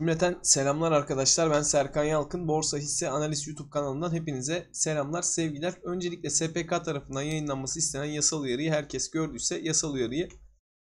Cümleten selamlar arkadaşlar. Ben Serkan Yalkın. Borsa Hisse Analiz YouTube kanalından hepinize selamlar, sevgiler. Öncelikle SPK tarafından yayınlanması istenen yasal uyarıyı herkes gördüyse yasal uyarıyı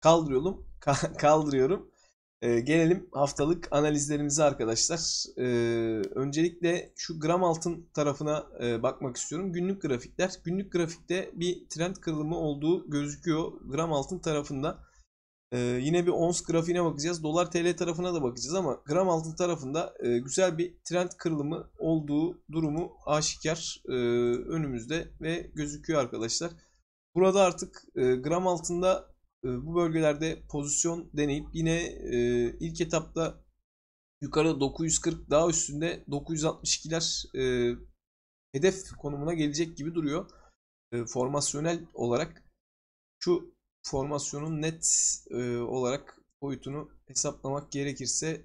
kaldırıyorum. kaldırıyorum. Ee, gelelim haftalık analizlerimize arkadaşlar. Ee, öncelikle şu gram altın tarafına e, bakmak istiyorum. Günlük grafikler. Günlük grafikte bir trend kırılımı olduğu gözüküyor. Gram altın tarafında ee, yine bir ons grafiğine bakacağız. Dolar TL tarafına da bakacağız ama gram altın tarafında e, güzel bir trend kırılımı olduğu durumu aşikar e, önümüzde ve gözüküyor arkadaşlar. Burada artık e, gram altında e, bu bölgelerde pozisyon deneyip yine e, ilk etapta yukarı 940 daha üstünde 962'ler e, hedef konumuna gelecek gibi duruyor. E, formasyonel olarak şu formasyonun net e, olarak boyutunu hesaplamak gerekirse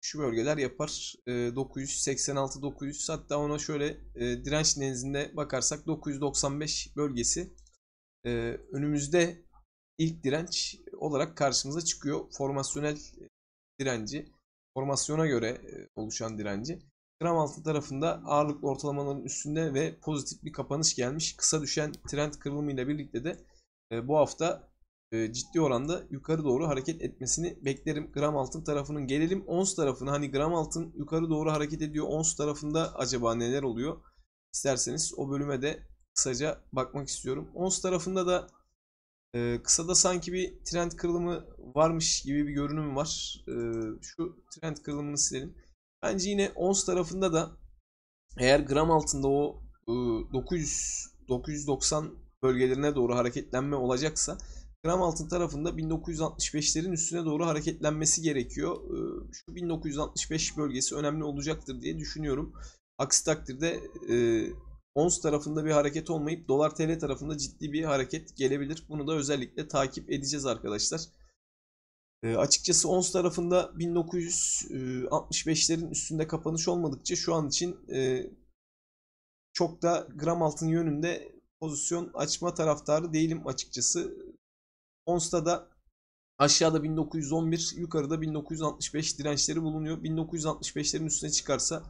şu bölgeler yapar. E, 986-900 hatta ona şöyle e, direnç nezdinde bakarsak 995 bölgesi e, önümüzde ilk direnç olarak karşımıza çıkıyor. Formasyonel direnci, formasyona göre e, oluşan direnci. Gram altı tarafında ağırlık ortalamaların üstünde ve pozitif bir kapanış gelmiş. Kısa düşen trend kırılımıyla birlikte de ee, bu hafta e, ciddi oranda yukarı doğru hareket etmesini beklerim. Gram altın tarafının gelelim ons tarafına. Hani gram altın yukarı doğru hareket ediyor. Ons tarafında acaba neler oluyor? İsterseniz o bölüme de kısaca bakmak istiyorum. Ons tarafında da e, kısada sanki bir trend kırılımı varmış gibi bir görünüm var. E, şu trend kırılımını silelim. Bence yine ons tarafında da eğer gram altında o 900 e, 990 bölgelerine doğru hareketlenme olacaksa gram altın tarafında 1965'lerin üstüne doğru hareketlenmesi gerekiyor. Ee, şu 1965 bölgesi önemli olacaktır diye düşünüyorum. Aksi takdirde e, ons tarafında bir hareket olmayıp dolar tl tarafında ciddi bir hareket gelebilir. Bunu da özellikle takip edeceğiz arkadaşlar. E, açıkçası ons tarafında 1965'lerin üstünde kapanış olmadıkça şu an için e, çok da gram altın yönünde pozisyon açma taraftarı değilim açıkçası. Onsta da aşağıda 1911, yukarıda 1965 dirençleri bulunuyor. 1965'lerin üstüne çıkarsa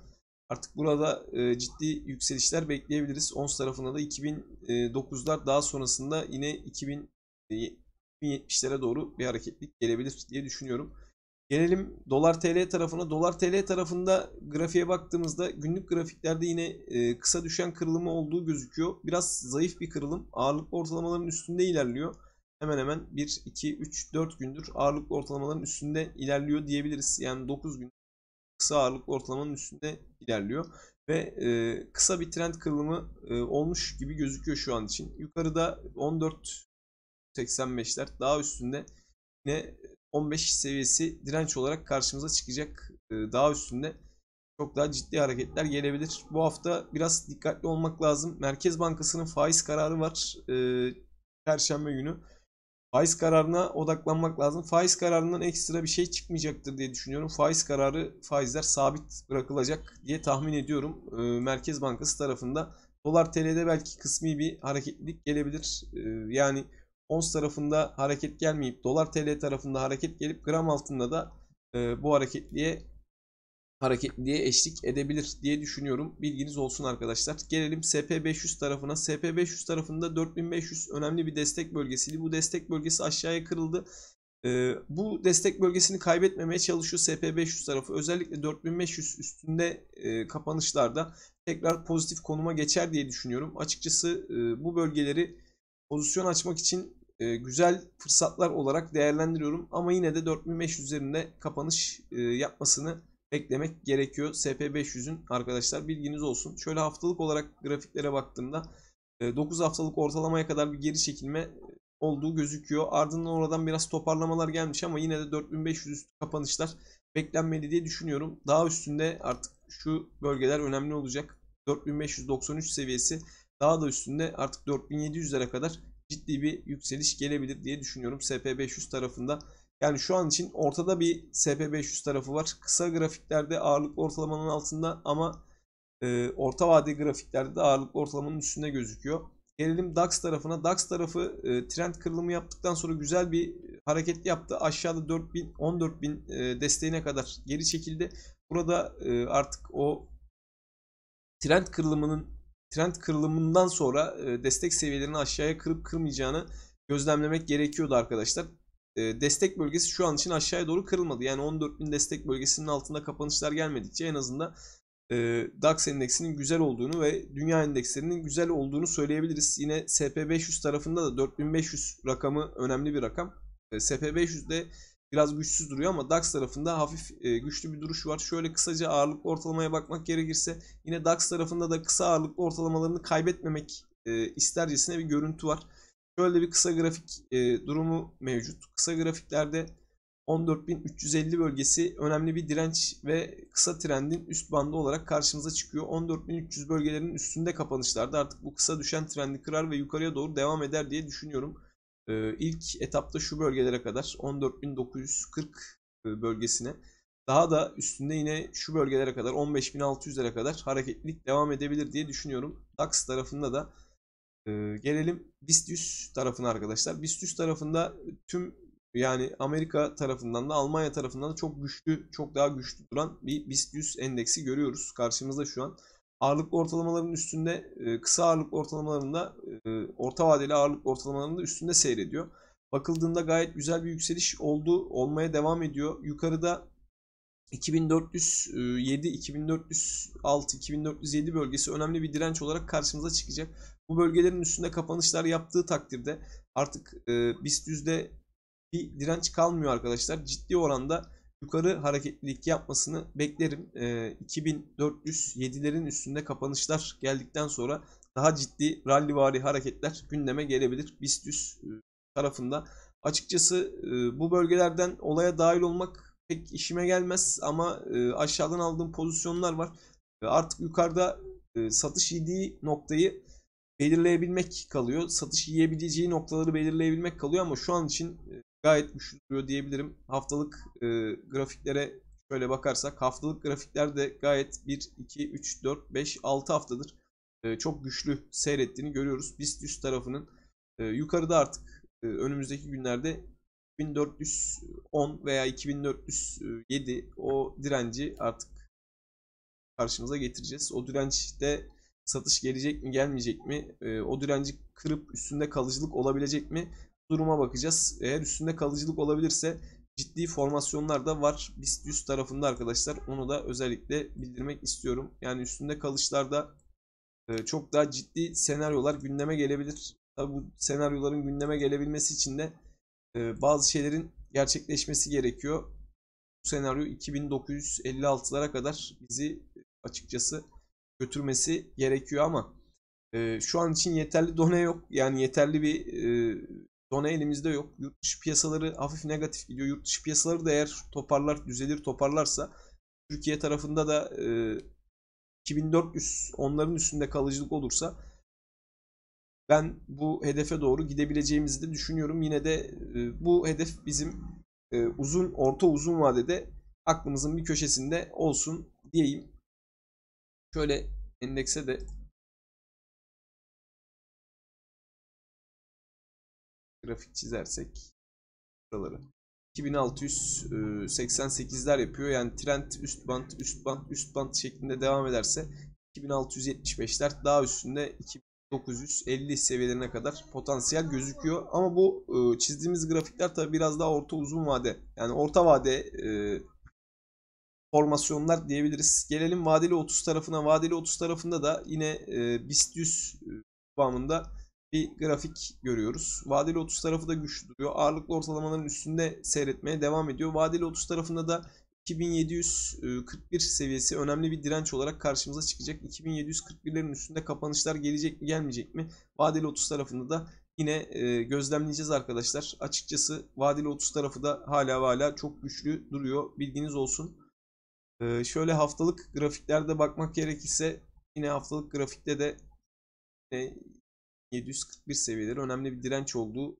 artık burada e, ciddi yükselişler bekleyebiliriz. Ons tarafında da 2009'lar daha sonrasında yine 2070'lere e, doğru bir hareketlik gelebilir diye düşünüyorum. Gelelim dolar TL tarafına. Dolar TL tarafında grafiğe baktığımızda günlük grafiklerde yine e, kısa düşen kırılımı olduğu gözüküyor. Biraz zayıf bir kırılım. Ağırlıklı ortalamaların üstünde ilerliyor. Hemen hemen 1, 2, 3, 4 gündür ağırlıklı ortalamaların üstünde ilerliyor diyebiliriz. Yani 9 gün kısa ağırlıklı ortalamanın üstünde ilerliyor. Ve e, kısa bir trend kırılımı e, olmuş gibi gözüküyor şu an için. Yukarıda 14.85'ler daha üstünde yine 15 seviyesi direnç olarak karşımıza çıkacak. Ee, daha üstünde çok daha ciddi hareketler gelebilir. Bu hafta biraz dikkatli olmak lazım. Merkez Bankası'nın faiz kararı var. Ee, Perşembe günü. Faiz kararına odaklanmak lazım. Faiz kararından ekstra bir şey çıkmayacaktır diye düşünüyorum. Faiz kararı faizler sabit bırakılacak diye tahmin ediyorum. Ee, Merkez Bankası tarafında dolar TL'de belki kısmi bir hareketlilik gelebilir. Yani ons tarafında hareket gelmeyip dolar TL tarafında hareket gelip gram altında da e, bu hareketliğe hareketliğe eşlik edebilir diye düşünüyorum. Bilginiz olsun arkadaşlar. Gelelim SP500 tarafına. SP500 tarafında 4500 önemli bir destek bölgesiydi. Bu destek bölgesi aşağıya kırıldı. Ee, bu destek bölgesini kaybetmemeye çalışıyor SP500 tarafı. Özellikle 4500 üstünde e, kapanışlarda tekrar pozitif konuma geçer diye düşünüyorum. Açıkçası e, bu bölgeleri pozisyon açmak için e, güzel fırsatlar olarak değerlendiriyorum. Ama yine de 4500 üzerinde kapanış e, yapmasını beklemek gerekiyor. SP500'ün arkadaşlar bilginiz olsun. Şöyle haftalık olarak grafiklere baktığımda 9 e, haftalık ortalamaya kadar bir geri çekilme e, olduğu gözüküyor. Ardından oradan biraz toparlamalar gelmiş ama yine de 4500 üstü kapanışlar beklenmeli diye düşünüyorum. Daha üstünde artık şu bölgeler önemli olacak. 4593 seviyesi daha da üstünde artık 4700'lere kadar ciddi bir yükseliş gelebilir diye düşünüyorum SP500 tarafında. Yani şu an için ortada bir SP500 tarafı var. Kısa grafiklerde ağırlıklı ortalamanın altında ama e, orta vade grafiklerde de ağırlıklı ortalamanın üstünde gözüküyor. Gelelim DAX tarafına. DAX tarafı e, trend kırılımı yaptıktan sonra güzel bir hareket yaptı. Aşağıda 4000 14000 e, desteğine kadar geri çekildi. Burada e, artık o trend kırılımının trend kırılımından sonra e, destek seviyelerini aşağıya kırıp kırmayacağını gözlemlemek gerekiyordu arkadaşlar. E, destek bölgesi şu an için aşağıya doğru kırılmadı. Yani 14.000 destek bölgesinin altında kapanışlar gelmedikçe en azından e, DAX endeksinin güzel olduğunu ve dünya endekslerinin güzel olduğunu söyleyebiliriz. Yine SP500 tarafında da 4500 rakamı önemli bir rakam. E, SP500'de biraz güçsüz duruyor ama DAX tarafında hafif e, güçlü bir duruş var. Şöyle kısaca ağırlık ortalamaya bakmak gerekirse yine DAX tarafında da kısa ağırlık ortalamalarını kaybetmemek e, istercesine bir görüntü var. Şöyle bir kısa grafik e, durumu mevcut. Kısa grafiklerde 14.350 bölgesi önemli bir direnç ve kısa trendin üst bandı olarak karşımıza çıkıyor. 14.300 bölgelerinin üstünde kapanışlarda artık bu kısa düşen trendi kırar ve yukarıya doğru devam eder diye düşünüyorum. Ee, ilk etapta şu bölgelere kadar 14.940 e, bölgesine daha da üstünde yine şu bölgelere kadar 15.600'lere kadar hareketlilik devam edebilir diye düşünüyorum. DAX tarafında da e, gelelim BIST 100 tarafına arkadaşlar. BIST 100 tarafında tüm yani Amerika tarafından da Almanya tarafından da çok güçlü, çok daha güçlü duran bir BIST 100 endeksi görüyoruz karşımızda şu an ağırlıklı ortalamaların üstünde e, kısa ağırlık ortalamalarında e, orta vadeli ağırlık ortalamalarında üstünde seyrediyor. Bakıldığında gayet güzel bir yükseliş oldu. Olmaya devam ediyor. Yukarıda 2407, 2406, 2407 bölgesi önemli bir direnç olarak karşımıza çıkacak. Bu bölgelerin üstünde kapanışlar yaptığı takdirde artık e, BIST yüzde bir direnç kalmıyor arkadaşlar. Ciddi oranda yukarı hareketlilik yapmasını beklerim. E, ee, 2407'lerin üstünde kapanışlar geldikten sonra daha ciddi rallivari hareketler gündeme gelebilir. BIST e, tarafında. Açıkçası e, bu bölgelerden olaya dahil olmak pek işime gelmez ama e, aşağıdan aldığım pozisyonlar var. E, artık yukarıda e, satış yediği noktayı belirleyebilmek kalıyor. Satış yiyebileceği noktaları belirleyebilmek kalıyor ama şu an için e, gayet güçlü diyebilirim. Haftalık e, grafiklere şöyle bakarsak haftalık grafikler de gayet 1, 2, 3, 4, 5, 6 haftadır e, çok güçlü seyrettiğini görüyoruz. BIST üst tarafının e, yukarıda artık e, önümüzdeki günlerde 1410 veya 2407 o direnci artık karşımıza getireceğiz. O dirençte satış gelecek mi gelmeyecek mi? E, o direnci kırıp üstünde kalıcılık olabilecek mi? duruma bakacağız. Eğer üstünde kalıcılık olabilirse ciddi formasyonlar da var. BIST 100 tarafında arkadaşlar onu da özellikle bildirmek istiyorum. Yani üstünde kalışlarda e, çok daha ciddi senaryolar gündeme gelebilir. Tabi bu senaryoların gündeme gelebilmesi için de e, bazı şeylerin gerçekleşmesi gerekiyor. Bu senaryo 2956'lara kadar bizi açıkçası götürmesi gerekiyor ama e, şu an için yeterli done yok. Yani yeterli bir Done elimizde yok. Yurt dışı piyasaları hafif negatif gidiyor. Yurt dışı piyasaları da eğer toparlar, düzelir toparlarsa Türkiye tarafında da e, 2400 onların üstünde kalıcılık olursa ben bu hedefe doğru gidebileceğimizi de düşünüyorum. Yine de e, bu hedef bizim e, uzun, orta uzun vadede aklımızın bir köşesinde olsun diyeyim. Şöyle endekse de grafik çizersek buraları. 2688'ler e, yapıyor. Yani trend üst bant, üst bant, üst bant şeklinde devam ederse 2675'ler daha üstünde 2950 seviyelerine kadar potansiyel gözüküyor. Ama bu e, çizdiğimiz grafikler tabi biraz daha orta uzun vade. Yani orta vade e, formasyonlar diyebiliriz. Gelelim vadeli 30 tarafına. Vadeli 30 tarafında da yine e, BIST 100 kıvamında bir grafik görüyoruz. Vadeli 30 tarafı da güçlü duruyor. Ağırlıklı ortalamaların üstünde seyretmeye devam ediyor. Vadeli 30 tarafında da 2741 e, seviyesi önemli bir direnç olarak karşımıza çıkacak. 2741'lerin üstünde kapanışlar gelecek mi gelmeyecek mi? Vadeli 30 tarafında da yine e, gözlemleyeceğiz arkadaşlar. Açıkçası vadeli 30 tarafı da hala hala çok güçlü duruyor. Bilginiz olsun. E, şöyle haftalık grafiklerde bakmak gerekirse yine haftalık grafikte de 741 seviyeleri önemli bir direnç olduğu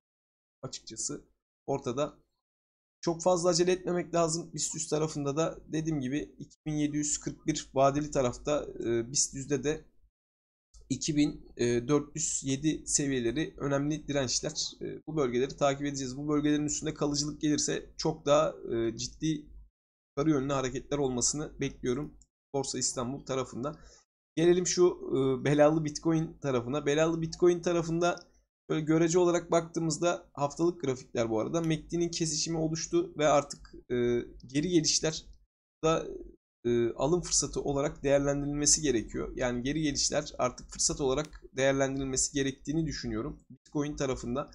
açıkçası ortada. Çok fazla acele etmemek lazım. BIST 100 tarafında da dediğim gibi 2741 vadeli tarafta e, BIST 100'de de 2407 e, seviyeleri önemli dirençler. E, bu bölgeleri takip edeceğiz. Bu bölgelerin üstünde kalıcılık gelirse çok daha ciddi karı yönlü hareketler olmasını bekliyorum. Borsa İstanbul tarafında. Gelelim şu e, belalı Bitcoin tarafına. Belalı Bitcoin tarafında böyle görece olarak baktığımızda haftalık grafikler bu arada. MACD'nin kesişimi oluştu ve artık e, geri gelişler da e, alım fırsatı olarak değerlendirilmesi gerekiyor. Yani geri gelişler artık fırsat olarak değerlendirilmesi gerektiğini düşünüyorum. Bitcoin tarafında.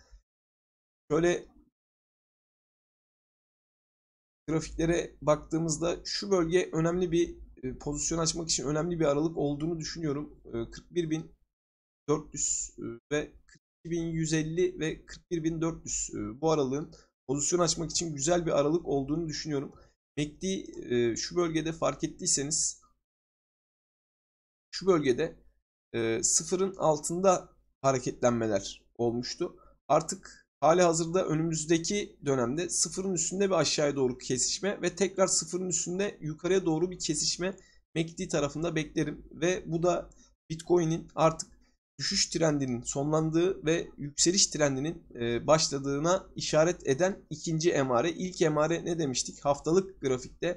Şöyle grafiklere baktığımızda şu bölge önemli bir ee, pozisyon açmak için önemli bir aralık olduğunu düşünüyorum. 41.400 ee, e, ve 42.150 ve 41.400 e, bu aralığın pozisyon açmak için güzel bir aralık olduğunu düşünüyorum. MACD e, şu bölgede fark ettiyseniz şu bölgede sıfırın altında hareketlenmeler olmuştu. Artık Hali hazırda önümüzdeki dönemde sıfırın üstünde bir aşağıya doğru kesişme ve tekrar sıfırın üstünde yukarıya doğru bir kesişme MACD tarafında beklerim. Ve bu da Bitcoin'in artık düşüş trendinin sonlandığı ve yükseliş trendinin e, başladığına işaret eden ikinci emare. İlk emare ne demiştik? Haftalık grafikte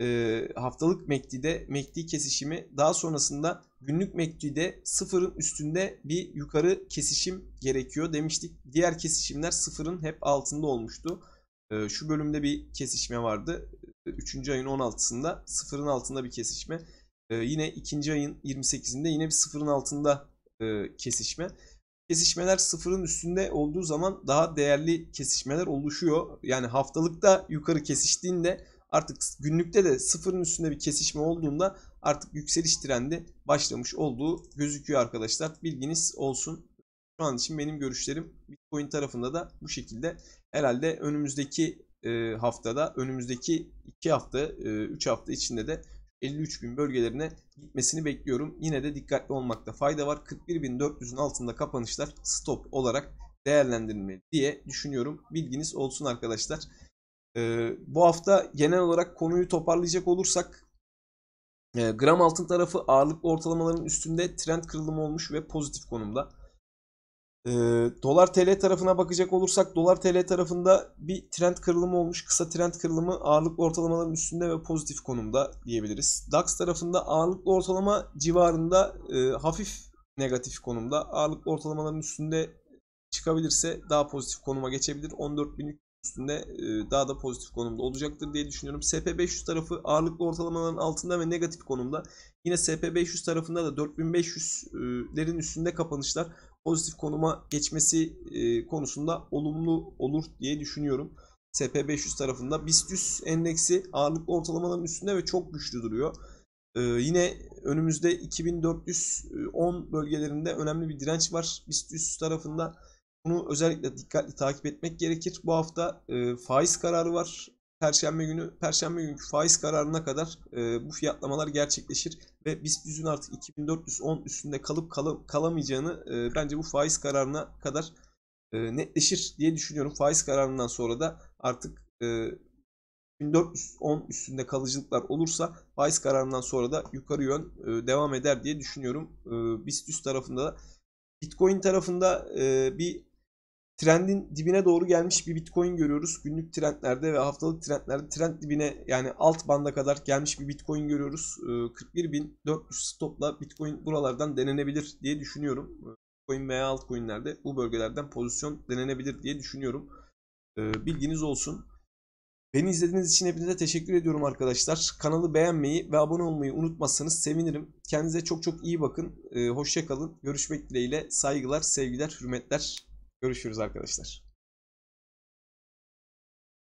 e, haftalık MACD'de MACD kesişimi daha sonrasında günlük MACD'de sıfırın üstünde bir yukarı kesişim gerekiyor demiştik. Diğer kesişimler sıfırın hep altında olmuştu. Ee, şu bölümde bir kesişme vardı. 3. Ee, ayın 16'sında sıfırın altında bir kesişme. Ee, yine 2. ayın 28'inde yine bir sıfırın altında e, kesişme. Kesişmeler sıfırın üstünde olduğu zaman daha değerli kesişmeler oluşuyor. Yani haftalıkta yukarı kesiştiğinde Artık günlükte de sıfırın üstünde bir kesişme olduğunda artık yükseliş trendi başlamış olduğu gözüküyor arkadaşlar. Bilginiz olsun. Şu an için benim görüşlerim Bitcoin tarafında da bu şekilde. Herhalde önümüzdeki e, haftada, önümüzdeki 2 hafta, 3 e, hafta içinde de 53 bin bölgelerine gitmesini bekliyorum. Yine de dikkatli olmakta fayda var. 41.400'ün altında kapanışlar stop olarak değerlendirilmeli diye düşünüyorum. Bilginiz olsun arkadaşlar. E, bu hafta genel olarak konuyu toparlayacak olursak e, gram altın tarafı ağırlıklı ortalamaların üstünde trend kırılımı olmuş ve pozitif konumda. E, dolar TL tarafına bakacak olursak dolar TL tarafında bir trend kırılımı olmuş. Kısa trend kırılımı ağırlıklı ortalamaların üstünde ve pozitif konumda diyebiliriz. DAX tarafında ağırlıklı ortalama civarında e, hafif negatif konumda. Ağırlıklı ortalamaların üstünde çıkabilirse daha pozitif konuma geçebilir. 14.300 üstünde daha da pozitif konumda olacaktır diye düşünüyorum. SP500 tarafı ağırlıklı ortalamaların altında ve negatif konumda. Yine SP500 tarafında da 4500'lerin üstünde kapanışlar pozitif konuma geçmesi konusunda olumlu olur diye düşünüyorum. SP500 tarafında BIST endeksi ağırlıklı ortalamaların üstünde ve çok güçlü duruyor. yine önümüzde 2410 bölgelerinde önemli bir direnç var BIST 100 tarafında. Bunu özellikle dikkatli takip etmek gerekir. Bu hafta e, faiz kararı var. Perşembe günü, Perşembe günkü faiz kararına kadar e, bu fiyatlamalar gerçekleşir ve biz 100'ün artık 2410 üstünde kalıp kalam kalamayacağını e, bence bu faiz kararına kadar e, netleşir diye düşünüyorum. Faiz kararından sonra da artık e, 1410 üstünde kalıcılıklar olursa faiz kararından sonra da yukarı yön e, devam eder diye düşünüyorum. E, BIST tarafında da Bitcoin tarafında e, bir trendin dibine doğru gelmiş bir Bitcoin görüyoruz. Günlük trendlerde ve haftalık trendlerde trend dibine yani alt banda kadar gelmiş bir Bitcoin görüyoruz. 41.400 ee, stopla Bitcoin buralardan denenebilir diye düşünüyorum. Bitcoin veya altcoinlerde bu bölgelerden pozisyon denenebilir diye düşünüyorum. Ee, bilginiz olsun. Beni izlediğiniz için hepinize teşekkür ediyorum arkadaşlar. Kanalı beğenmeyi ve abone olmayı unutmazsanız sevinirim. Kendinize çok çok iyi bakın. Ee, Hoşçakalın. Görüşmek dileğiyle. Saygılar, sevgiler, hürmetler. Görüşürüz arkadaşlar.